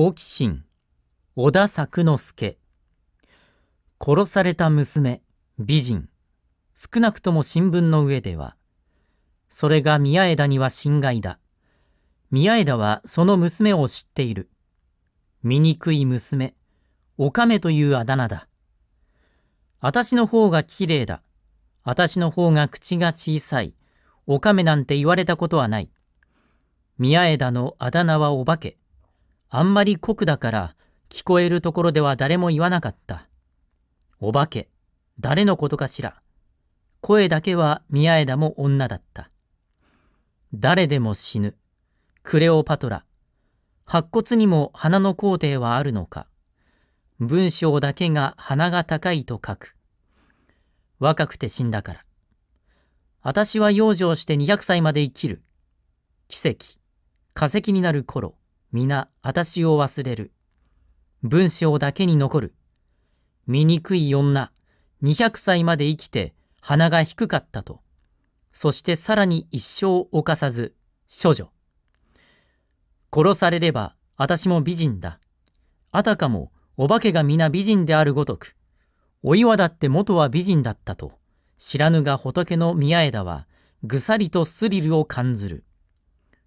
好奇心小田作之助殺された娘美人少なくとも新聞の上ではそれが宮枝には侵害だ宮枝はその娘を知っている醜い娘おかめというあだ名だ私の方が綺麗だ私の方が口が小さいおかめなんて言われたことはない宮枝のあだ名はお化けあんまり酷だから聞こえるところでは誰も言わなかった。お化け、誰のことかしら。声だけは宮枝も女だった。誰でも死ぬ。クレオパトラ。白骨にも花の工程はあるのか。文章だけが鼻が高いと書く。若くて死んだから。私は養生して200歳まで生きる。奇跡。化石になる頃。皆私を忘れる。文章だけに残る。醜い女、200歳まで生きて鼻が低かったと。そしてさらに一生犯さず、処女。殺されれば私も美人だ。あたかもお化けが皆美人であるごとく、お岩だって元は美人だったと、知らぬが仏の宮枝は、ぐさりとスリルを感ずる。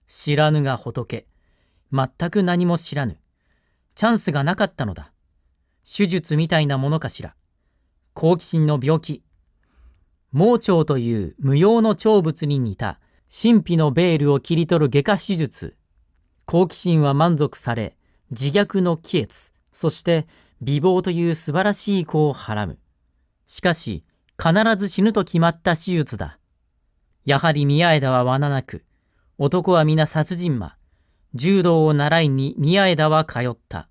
知らぬが仏、全く何も知らぬ。チャンスがなかったのだ。手術みたいなものかしら。好奇心の病気。盲腸という無用の腸物に似た神秘のベールを切り取る外科手術。好奇心は満足され、自虐の気越、そして美貌という素晴らしい子をはらむ。しかし、必ず死ぬと決まった手術だ。やはり宮枝は罠なく、男は皆殺人魔、柔道を習いに宮枝は通った。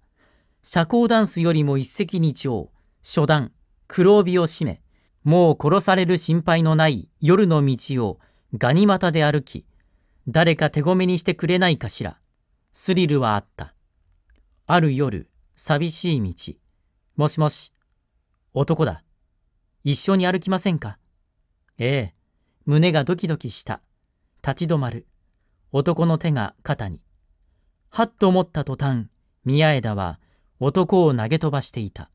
社交ダンスよりも一石二鳥、初段、黒帯を締め、もう殺される心配のない夜の道をガニ股で歩き、誰か手ごめにしてくれないかしら。スリルはあった。ある夜、寂しい道。もしもし、男だ。一緒に歩きませんかええ、胸がドキドキした。立ち止まる。男の手が肩に。はっと思った途端、宮枝は男を投げ飛ばしていた。